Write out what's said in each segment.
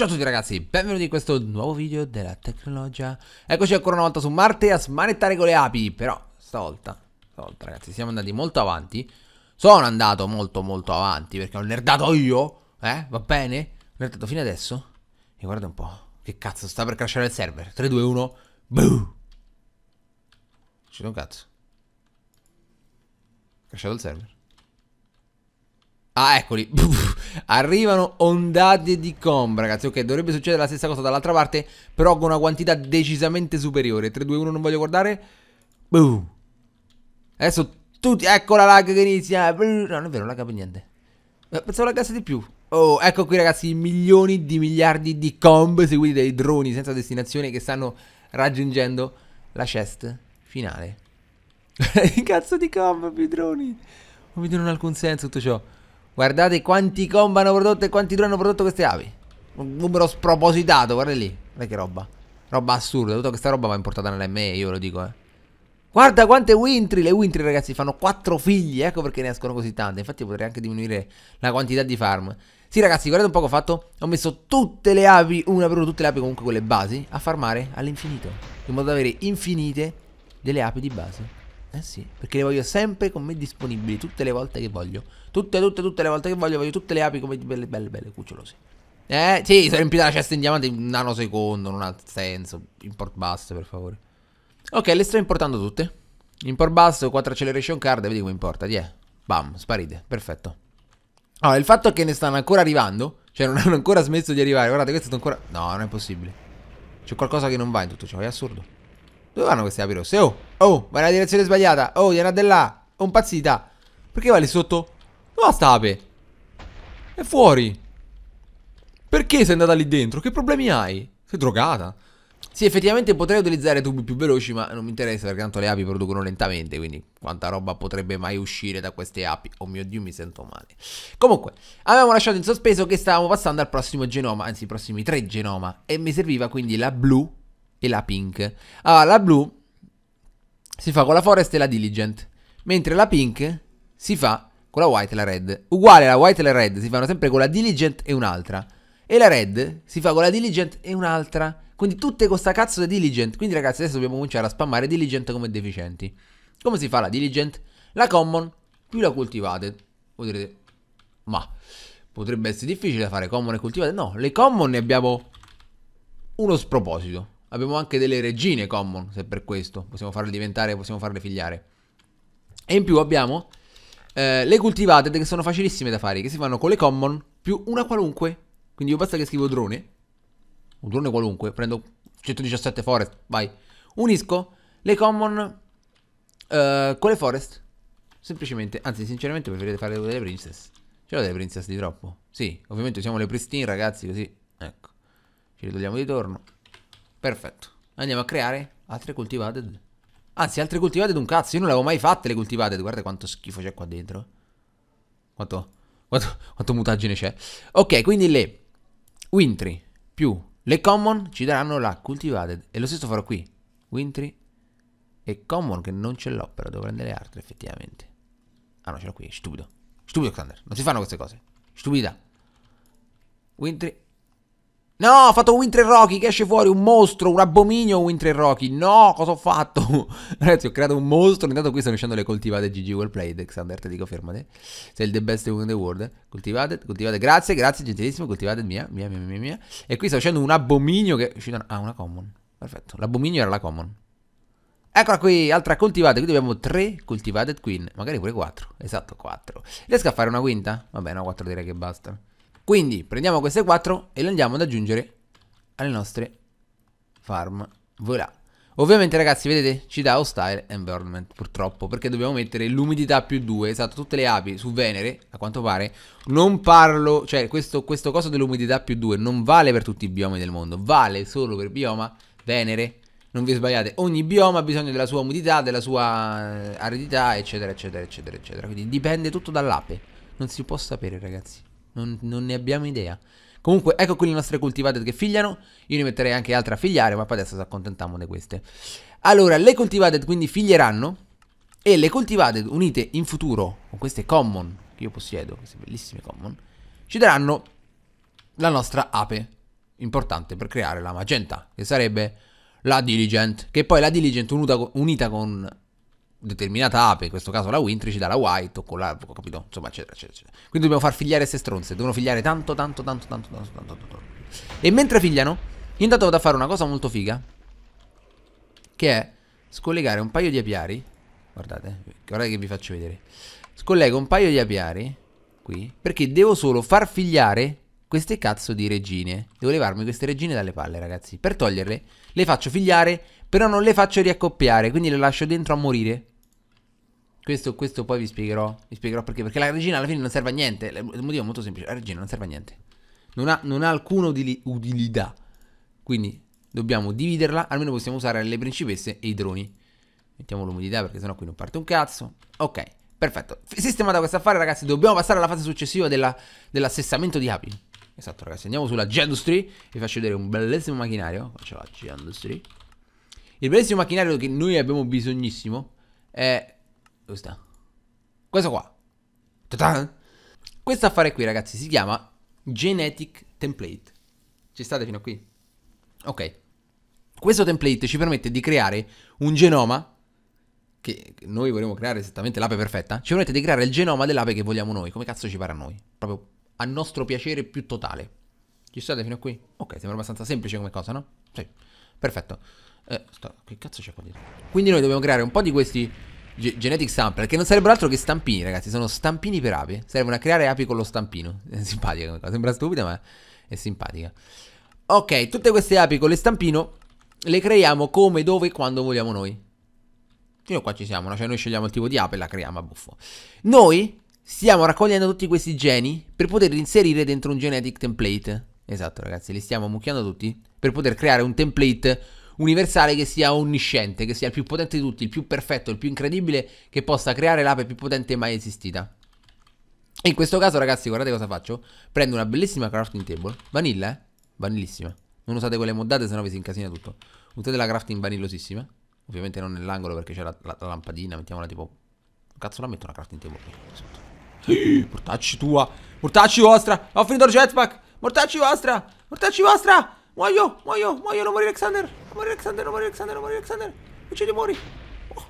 Ciao a tutti ragazzi, benvenuti in questo nuovo video della tecnologia Eccoci ancora una volta su Marte a smanettare con le api Però stavolta, stavolta ragazzi, siamo andati molto avanti Sono andato molto molto avanti perché ho nerdato io Eh, va bene? Ho nerdato fino adesso E guarda un po', che cazzo, sta per crashare il server 3, 2, 1, boo C'è un cazzo Crashato il server Ah, eccoli. Puff. Arrivano ondate di comb, ragazzi. Ok, dovrebbe succedere la stessa cosa dall'altra parte, però con una quantità decisamente superiore. 3, 2, 1, non voglio guardare. Boom. Adesso tutti... Ecco la lag che inizia. No, non è vero, lag per niente. Eh, pensavo laggasse di più. Oh, ecco qui ragazzi, milioni di miliardi di comb seguiti dai droni senza destinazione che stanno raggiungendo la chest finale. Cazzo di comb, i droni. Non mi danno alcun senso tutto ciò. Guardate quanti combo hanno prodotto e quanti drone hanno prodotto queste avi. Un numero spropositato, guarda lì. Guarda che roba. Roba assurda. Tutta questa roba va importata nella ME, io ve lo dico, eh. Guarda quante wintry, le wintry ragazzi fanno 4 figli, ecco perché ne escono così tante, infatti potrei anche diminuire la quantità di farm. Sì ragazzi, guardate un po' che ho fatto, ho messo tutte le api, una per una, tutte le api comunque quelle basi, a farmare all'infinito, in modo da avere infinite delle api di base. Eh sì, perché le voglio sempre con me disponibili, tutte le volte che voglio. Tutte, tutte, tutte le volte che voglio, voglio tutte le api come belle, belle, belle, cucciolose. Eh, sì, sono riempita la cesta in diamante in un nanosecondo, non ha senso. Import basta, per favore. Ok, le sto importando tutte. Import basso, 4 acceleration card, vedi come importa, di eh. Bam, sparite, perfetto. Allora, il fatto è che ne stanno ancora arrivando, cioè non hanno ancora smesso di arrivare, guardate, questo è ancora... No, non è possibile. C'è qualcosa che non va in tutto ciò, è assurdo. Dove vanno queste api rosse? Oh, oh, vai nella direzione sbagliata. Oh, viene da là. Ho oh, impazzita. Perché va lì sotto? No, sta ape. È fuori. Perché sei andata lì dentro? Che problemi hai? Sei drogata. Sì, effettivamente potrei utilizzare tubi più veloci, ma non mi interessa perché tanto le api producono lentamente, quindi quanta roba potrebbe mai uscire da queste api? Oh mio Dio, mi sento male. Comunque, avevamo lasciato in sospeso che stavamo passando al prossimo genoma, anzi i prossimi tre genoma, e mi serviva quindi la blu e la pink. Allora, ah, la blu si fa con la forest e la diligent, mentre la pink si fa con la white e la red. Uguale la white e la red si fanno sempre con la diligent e un'altra. E la red si fa con la diligent e un'altra. Quindi tutte con sta cazzo di diligent. Quindi ragazzi adesso dobbiamo cominciare a spammare diligent come deficienti. Come si fa la diligent? La common più la coltivate. Voi direte, ma potrebbe essere difficile fare common e coltivate. No, le common ne abbiamo uno sproposito. Abbiamo anche delle regine common, se per questo. Possiamo farle diventare, possiamo farle figliare. E in più abbiamo eh, le cultivate che sono facilissime da fare, che si fanno con le common più una qualunque. Quindi io basta che scrivo drone, un drone qualunque, prendo 117 forest, vai. Unisco le common eh, con le forest. Semplicemente, anzi sinceramente preferite fare delle princess. Ce l'ho delle princess di troppo? Sì, ovviamente usiamo le pristine ragazzi, così, ecco. Ci ritogliamo di torno. Perfetto. Andiamo a creare altre cultivated. Anzi, altre cultivated un cazzo. Io non le avevo mai fatte le cultivated. Guarda quanto schifo c'è qua dentro. Quanto, quanto, quanto mutagine c'è. Ok, quindi le wintry più le common ci daranno la cultivated. E lo stesso farò qui. Wintry e common che non ce l'ho, però devo prendere le altre effettivamente. Ah no, ce l'ho qui, stupido. Stupido Xander, non si fanno queste cose. Stupidità. Wintry No, ho fatto Winter Rocky che esce fuori un mostro, un abominio Winter Rocky. No, cosa ho fatto? Ragazzi, ho creato un mostro. Intanto qui stanno uscendo le coltivate GG Well Played. Alexander, ti dico fermate. Sei il the best in the world. Coltivate, coltivate. Grazie, grazie, gentilissimo. Coltivate mia, mia, mia, mia, mia. E qui sta uscendo un abominio che... Ah, una common. Perfetto. L'abominio era la common. Eccola qui, altra coltivata, quindi abbiamo 3 coltivate queen, magari pure 4, esatto 4. Riesco a fare una quinta? Vabbè no, 4 direi che basta. Quindi prendiamo queste 4 e le andiamo ad aggiungere alle nostre farm. Voilà. Ovviamente ragazzi vedete ci dà hostile environment purtroppo perché dobbiamo mettere l'umidità più 2 Esatto tutte le api su Venere a quanto pare Non parlo cioè questo, questo coso dell'umidità più 2 non vale per tutti i biomi del mondo Vale solo per bioma Venere Non vi sbagliate ogni bioma ha bisogno della sua umidità della sua eh, aridità eccetera eccetera eccetera eccetera Quindi dipende tutto dall'ape Non si può sapere ragazzi non, non ne abbiamo idea. Comunque, ecco qui le nostre coltivate che figliano. Io ne metterei anche altre a figliare, ma poi adesso ci accontentiamo di queste. Allora, le coltivated quindi figlieranno. E le coltivated unite in futuro con queste common che io possiedo, queste bellissime common, ci daranno la nostra ape importante per creare la magenta, che sarebbe la diligent, che poi la diligent unita con determinata ape, in questo caso la Wintry, ci dà la White o con la, capito? Insomma, eccetera, eccetera, eccetera. Quindi dobbiamo far figliare queste stronze, devono figliare tanto, tanto, tanto, tanto, tanto, tanto, tanto. E mentre figliano, io intanto vado a fare una cosa molto figa, che è scollegare un paio di apiari, guardate, guardate che vi faccio vedere, scollego un paio di apiari, qui, perché devo solo far figliare queste cazzo di regine. Devo levarmi queste regine dalle palle, ragazzi. Per toglierle, le faccio figliare, però non le faccio riaccoppiare, quindi le lascio dentro a morire. Questo, questo poi vi spiegherò, vi spiegherò perché. Perché la regina alla fine non serve a niente. Il motivo è molto semplice: la regina non serve a niente. Non ha, non ha alcuna utilità. Quindi dobbiamo dividerla. Almeno possiamo usare le principesse e i droni. Mettiamo l'umidità perché sennò qui non parte un cazzo. Ok, perfetto. Sistemata questo affare, ragazzi. Dobbiamo passare alla fase successiva della, dell'assestamento di api. Esatto, ragazzi. Andiamo sulla G-Industry. Vi faccio vedere un bellissimo macchinario. Faccio la G-Industry. Il bellissimo macchinario che noi abbiamo bisognissimo è dove sta? Questo qua. ta Questo affare qui, ragazzi, si chiama Genetic Template. Ci state fino a qui? Ok. Questo template ci permette di creare un genoma che noi vorremmo creare esattamente l'ape perfetta, ci permette di creare il genoma dell'ape che vogliamo noi, come cazzo ci pare a noi, proprio a nostro piacere più totale. Ci state fino a qui? Ok, sembra abbastanza semplice come cosa, no? Sì, perfetto. Eh, sta, che cazzo c'è qua dietro? Quindi noi dobbiamo creare un po' di questi Genetic Stamper, che non sarebbero altro che stampini, ragazzi. Sono stampini per api. Servono a creare api con lo stampino. È simpatica. Sembra stupida, ma è simpatica. Ok, tutte queste api con le stampino le creiamo come, dove e quando vogliamo noi. Fino a qua ci siamo, no? cioè noi scegliamo il tipo di ape e la creiamo a buffo. Noi stiamo raccogliendo tutti questi geni per poterli inserire dentro un genetic template. Esatto, ragazzi, li stiamo mucchiando tutti per poter creare un template universale che sia onnisciente, che sia il più potente di tutti, il più perfetto, il più incredibile, che possa creare l'ape più potente mai esistita. E in questo caso, ragazzi, guardate cosa faccio. Prendo una bellissima crafting table, vanilla, eh? Vanillissima. Non usate quelle moddate, sennò vi si incasina tutto. Usate la crafting vanillosissima. Ovviamente non nell'angolo perché c'è la, la, la, lampadina, mettiamola tipo... Cazzo la metto una crafting table qui. Portacci tua! Mortacci vostra! Ho finito il jetpack! Mortacci vostra! Mortacci vostra! Muoio, muoio, muoio, non muori Alexander. Non muori Alexander, non muori Alexander, non morire Alexander. Uccidi, muori. Oh.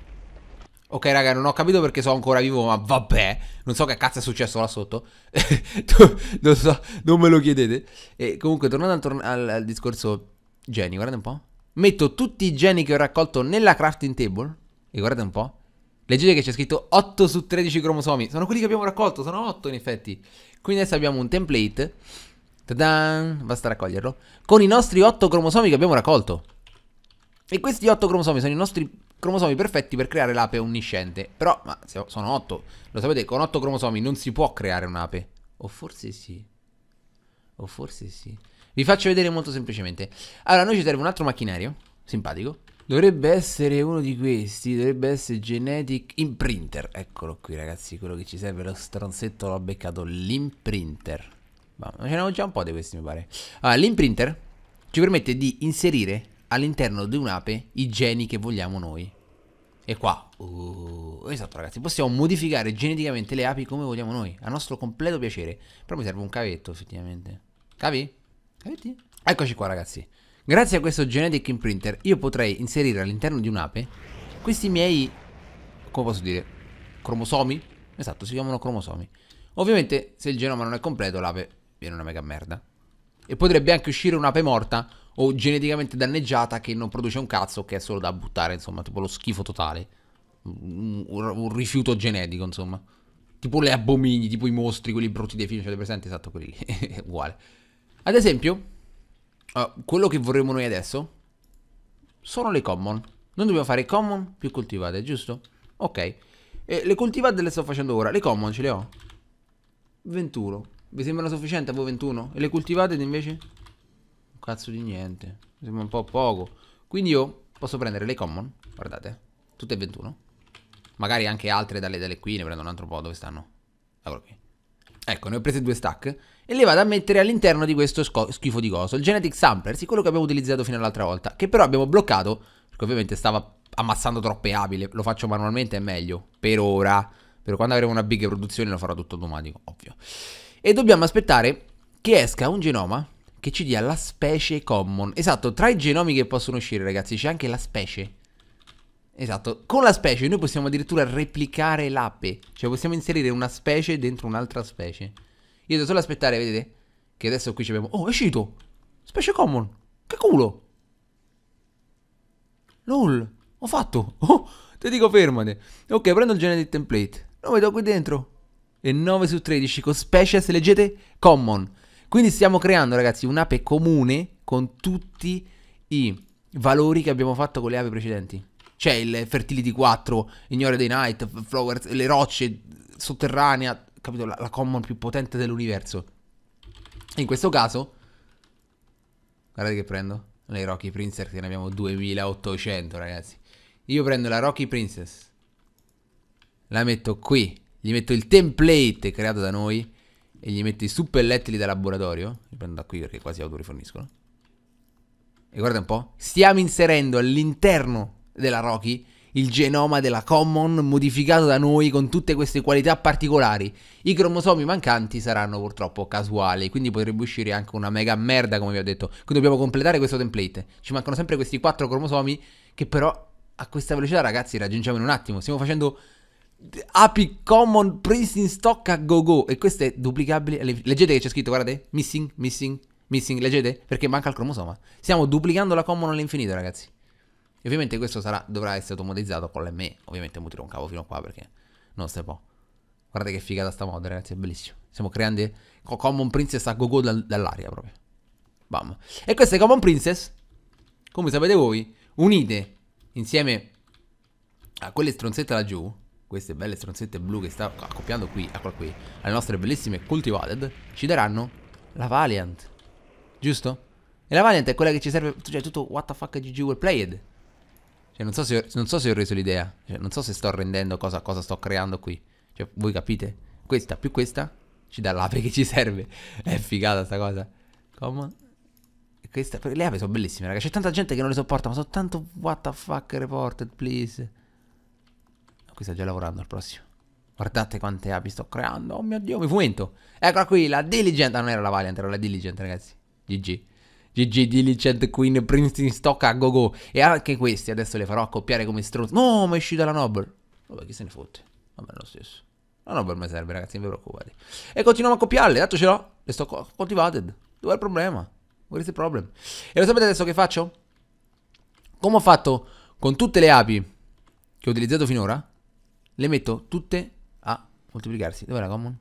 Ok raga, non ho capito perché sono ancora vivo, ma vabbè, non so che cazzo è successo là sotto, non, so, non me lo chiedete. E comunque, tornando al, al, al discorso geni, guardate un po'. Metto tutti i geni che ho raccolto nella crafting table, e guardate un po'. Leggete che c'è scritto 8 su 13 cromosomi, sono quelli che abbiamo raccolto, sono 8 in effetti. Quindi adesso abbiamo un template Tadan, basta raccoglierlo. Con i nostri 8 cromosomi che abbiamo raccolto. E questi 8 cromosomi sono i nostri cromosomi perfetti per creare l'ape onnisciente. Però, ma sono 8. Lo sapete, con 8 cromosomi non si può creare un'ape. O forse sì. O forse sì. Vi faccio vedere molto semplicemente. Allora, a noi ci serve un altro macchinario. Simpatico. Dovrebbe essere uno di questi, dovrebbe essere Genetic Imprinter. Eccolo qui ragazzi, quello che ci serve, lo stronzetto l'ho beccato, l'imprinter. Bah, ce n'erano già un po' di questi mi pare. Allora, l'imprinter ci permette di inserire all'interno di un'ape i geni che vogliamo noi. E qua, uh, esatto ragazzi, possiamo modificare geneticamente le api come vogliamo noi, a nostro completo piacere. Però mi serve un cavetto effettivamente. Cavi? Cavetti? Eccoci qua ragazzi. Grazie a questo genetic imprinter io potrei inserire all'interno di un'ape questi miei, come posso dire, cromosomi? Esatto, si chiamano cromosomi. Ovviamente se il genoma non è completo l'ape viene una mega merda. E potrebbe anche uscire un'ape morta o geneticamente danneggiata che non produce un cazzo, che è solo da buttare, insomma, tipo lo schifo totale. Un, un rifiuto genetico, insomma. Tipo le abomini, tipo i mostri, quelli brutti dei film, cioè presenti, esatto, quelli lì. Uguale. Ad esempio, uh, quello che vorremmo noi adesso sono le common. Non dobbiamo fare common più coltivate, giusto? Ok. E le coltivate le sto facendo ora. Le common ce le ho. 21. Vi sembrano sufficienti a voi 21? E le cultivate invece? Un cazzo di niente. Mi sembra un po' poco. Quindi io posso prendere le common. Guardate. Tutte e 21. Magari anche altre dalle, dalle qui. Ne prendo un altro po'. Dove stanno? Eccolo qui. Ecco, ne ho prese due stack. E le vado a mettere all'interno di questo schifo di coso. Il Genetic Sampler. Sì, quello che abbiamo utilizzato fino all'altra volta. Che però abbiamo bloccato. Perché ovviamente stava ammassando troppe abile. Lo faccio manualmente, è meglio. Per ora. Per quando avremo una big produzione lo farò tutto automatico, ovvio e dobbiamo aspettare che esca un genoma che ci dia la specie common. Esatto, tra i genomi che possono uscire ragazzi c'è anche la specie. Esatto, con la specie noi possiamo addirittura replicare l'ape, cioè possiamo inserire una specie dentro un'altra specie. Io devo solo aspettare, vedete, che adesso qui abbiamo... Oh, è uscito! Specie common! Che culo! LOL, ho fatto! Oh, ti dico fermate! Ok, prendo il generic template, lo metto qui dentro e 9 su 13 con Species leggete Common. Quindi stiamo creando ragazzi un'ape comune con tutti i valori che abbiamo fatto con le api precedenti. Cioè il Fertility 4, Ignore dei Night, Flowers, le rocce, Sotterranea, capito? La, la common più potente dell'universo. In questo caso, guardate che prendo, le Rocky Princess che ne abbiamo 2800 ragazzi. Io prendo la Rocky Princess, la metto qui gli metto il template creato da noi e gli metto i suppelletti da laboratorio. Li prendo da qui perché quasi autoriforniscono. E guarda un po'. Stiamo inserendo all'interno della Rocky il genoma della Common modificato da noi con tutte queste qualità particolari. I cromosomi mancanti saranno purtroppo casuali, quindi potrebbe uscire anche una mega merda come vi ho detto. Quindi dobbiamo completare questo template. Ci mancano sempre questi quattro cromosomi che però a questa velocità ragazzi raggiungiamo in un attimo. Stiamo facendo API Common Print in Stock a go go. E queste è duplicabile. Leggete che c'è scritto, guardate. Missing, missing, missing. Leggete? Perché manca il cromosoma. Stiamo duplicando la common all'infinito, ragazzi. E ovviamente questo sarà, dovrà essere automatizzato con l'ME. Ovviamente mo un cavo fino a qua perché non se può. Guardate che figata sta mod, ragazzi, è bellissimo. Stiamo creando Common Princess a go-go dal, dall'aria proprio. Bam. E queste Common Princess, come sapete voi, unite insieme a quelle stronzette laggiù, queste belle stronzette blu che sta accoppiando qui, eccola qui, alle nostre bellissime cultivated, ci daranno la Valiant. Giusto? E la Valiant è quella che ci serve, cioè tutto what the fuck GG well played. Cioè non so se, non so se ho reso l'idea, cioè, non so se sto rendendo cosa, cosa sto creando qui. Cioè voi capite? Questa più questa ci dà l'ape che ci serve. È figata sta cosa. Come? Questa, le ape sono bellissime, raga. C'è tanta gente che non le sopporta, ma sono tanto what the fuck reported, please qui sta già lavorando al prossimo. Guardate quante api sto creando. Oh mio Dio, mi fumento. Eccola qui, la Diligent. Ah, non era la Valiant, era la Diligent, ragazzi. GG. GG Diligent Queen Prince in stock a go go. E anche questi adesso le farò accoppiare come stronzi. No, ma è uscita la Nobel. Vabbè, chi se ne fotte. Vabbè, lo stesso. La Nobel mi serve, ragazzi, non vi preoccupate. E continuiamo a accoppiarle. Tanto ce l'ho. Le sto coltivated. Dov'è il problema? What is the problem? E lo sapete adesso che faccio? Come ho fatto con tutte le api che ho utilizzato finora? Le metto tutte a moltiplicarsi. Dov'è la common?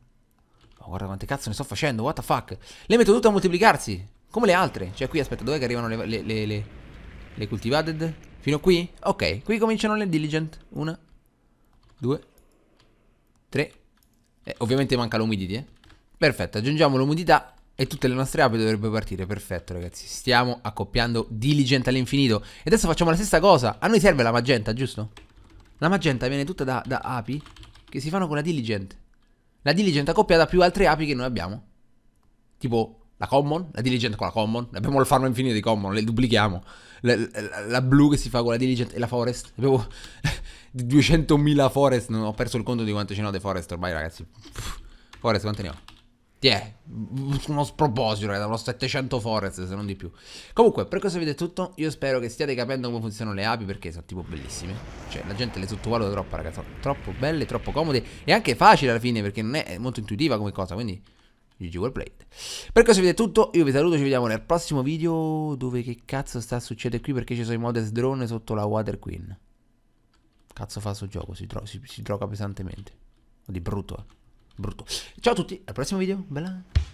Oh, guarda quante cazzo ne sto facendo, what the fuck. Le metto tutte a moltiplicarsi. Come le altre. Cioè qui, aspetta, dov'è che arrivano le, le, le, le, le cultivated? Fino a qui? Ok, qui cominciano le diligent. Una, due, tre. Eh, ovviamente manca l'umidity, eh. Perfetto, aggiungiamo l'umidità e tutte le nostre api dovrebbero partire. Perfetto, ragazzi. Stiamo accoppiando diligent all'infinito. E adesso facciamo la stessa cosa. A noi serve la magenta, giusto? La magenta viene tutta da, da api che si fanno con la diligent. La diligent accoppiata più altre api che noi abbiamo. Tipo la common, la diligent con la common. Abbiamo il farm infinito di common, le duplichiamo. La, la, la blu che si fa con la diligent e la forest. Abbiamo 200.000 forest. Non ho perso il conto di quante ce ne ho dei forest ormai, ragazzi. Forest, quante ne ho? Yeah, uno sproposito, ragazzi, uno 700 forest se non di più. Comunque, per questo video è tutto. Io spero che stiate capendo come funzionano le api perché sono tipo bellissime. Cioè, la gente le sottovaluta troppo, ragazzi. Sono troppo belle, troppo comode e anche facile alla fine perché non è molto intuitiva come cosa, quindi GG Warplayed. Per questo video è tutto, io vi saluto, ci vediamo nel prossimo video dove che cazzo sta succedendo qui perché ci sono i modest drone sotto la Water Queen. Cazzo fa sto gioco, si, dro si, si droga pesantemente. di brutto, eh brutto. Ciao a tutti, al prossimo video. Bella.